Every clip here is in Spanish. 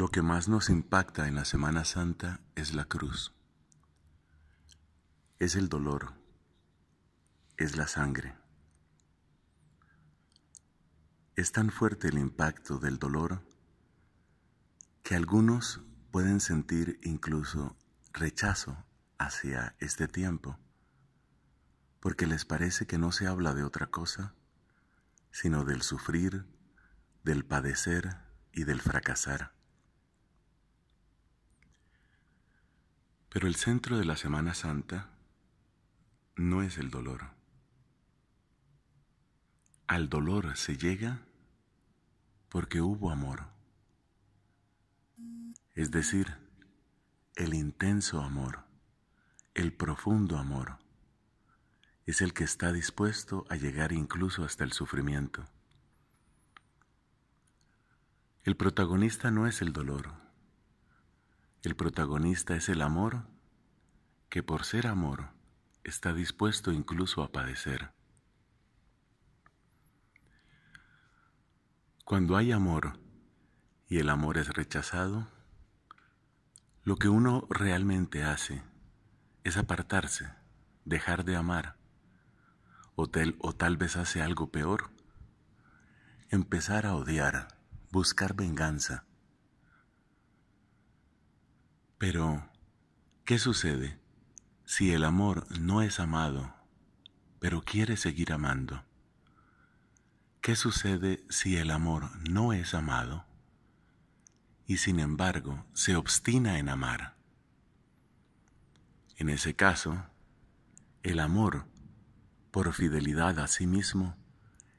Lo que más nos impacta en la Semana Santa es la cruz, es el dolor, es la sangre. Es tan fuerte el impacto del dolor que algunos pueden sentir incluso rechazo hacia este tiempo, porque les parece que no se habla de otra cosa, sino del sufrir, del padecer y del fracasar. Pero el centro de la Semana Santa no es el dolor. Al dolor se llega porque hubo amor. Es decir, el intenso amor, el profundo amor, es el que está dispuesto a llegar incluso hasta el sufrimiento. El protagonista no es el dolor el protagonista es el amor que por ser amor está dispuesto incluso a padecer. Cuando hay amor y el amor es rechazado, lo que uno realmente hace es apartarse, dejar de amar, o, o tal vez hace algo peor, empezar a odiar, buscar venganza pero, ¿qué sucede si el amor no es amado, pero quiere seguir amando? ¿Qué sucede si el amor no es amado y sin embargo se obstina en amar? En ese caso, el amor, por fidelidad a sí mismo,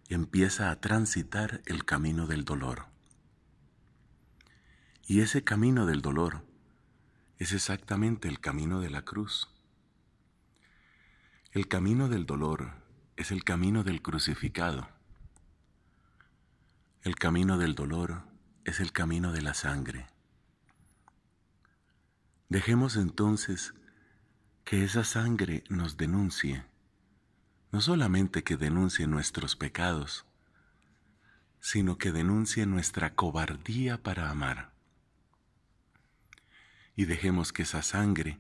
empieza a transitar el camino del dolor. Y ese camino del dolor es exactamente el camino de la cruz. El camino del dolor es el camino del crucificado. El camino del dolor es el camino de la sangre. Dejemos entonces que esa sangre nos denuncie, no solamente que denuncie nuestros pecados, sino que denuncie nuestra cobardía para amar y dejemos que esa sangre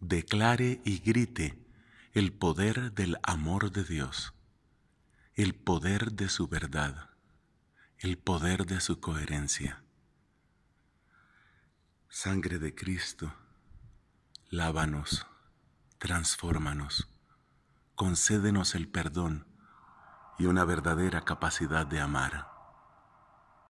declare y grite el poder del amor de Dios, el poder de su verdad, el poder de su coherencia. Sangre de Cristo, lávanos, transfórmanos, concédenos el perdón y una verdadera capacidad de amar.